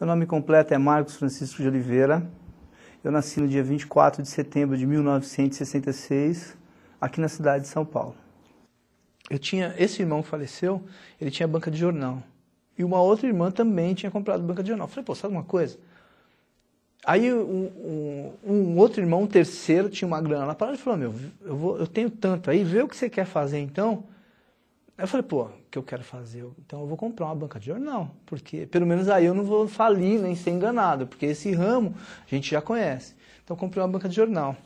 Meu nome completo é Marcos Francisco de Oliveira. Eu nasci no dia 24 de setembro de 1966, aqui na cidade de São Paulo. Eu tinha, esse irmão faleceu, ele tinha banca de jornal. E uma outra irmã também tinha comprado banca de jornal. falei, pô, sabe uma coisa? Aí um, um, um, outro irmão, um terceiro, tinha uma grana lá para e falou, meu, eu, vou, eu tenho tanto aí, vê o que você quer fazer então. Aí eu falei, pô, o que eu quero fazer? Então eu vou comprar uma banca de jornal, porque pelo menos aí eu não vou falir nem ser enganado, porque esse ramo a gente já conhece. Então eu comprei uma banca de jornal.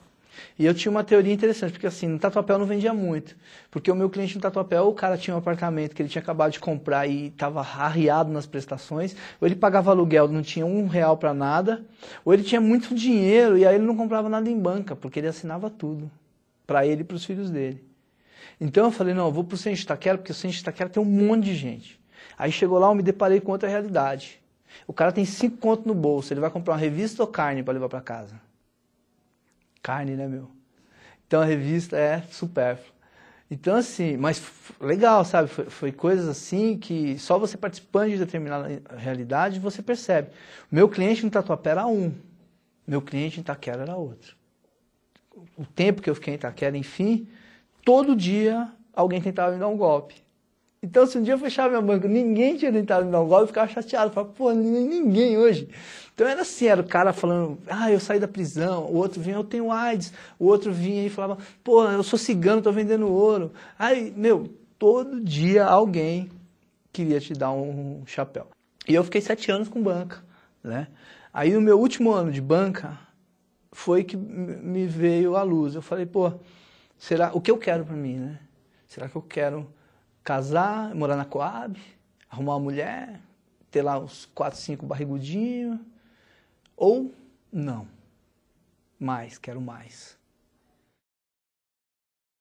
E eu tinha uma teoria interessante, porque assim, no Tatuapé eu não vendia muito. Porque o meu cliente no Tatuapé, ou o cara tinha um apartamento que ele tinha acabado de comprar e estava arriado nas prestações, ou ele pagava aluguel, não tinha um real para nada, ou ele tinha muito dinheiro e aí ele não comprava nada em banca, porque ele assinava tudo, para ele e para os filhos dele. Então eu falei, não, eu vou para o Centro de Itaquera, porque o Centro de Itaquera tem um monte de gente. Aí chegou lá, eu me deparei com outra realidade. O cara tem cinco contos no bolso, ele vai comprar uma revista ou carne para levar para casa? Carne, né, meu? Então a revista é supérflua. Então, assim, mas legal, sabe? Foi, foi, coisas assim que só você participando de determinada realidade você percebe. Meu cliente no Tatuapé era um, meu cliente em Itaquera era outro. O tempo que eu fiquei em Itaquera, enfim, todo dia alguém tentava me dar um golpe. Então, se um dia eu fechar minha banca, ninguém tinha tentado me dar um golpe, eu ficava chateado. Eu falava, pô, ninguém hoje. Então era assim, era o cara falando, ah, eu saí da prisão, o outro vinha, eu tenho AIDS, o outro vinha e falava, pô, eu sou cigano, tô vendendo ouro. Aí, meu, todo dia alguém queria te dar um chapéu. E eu fiquei sete anos com banca, né? Aí no meu último ano de banca, foi que me veio a luz. Eu falei, pô, será o que eu quero para mim, né? Será que eu quero casar, morar na Coab, arrumar uma mulher, ter lá uns 4, 5 barrigudinhos? Ou não? Mais, quero mais.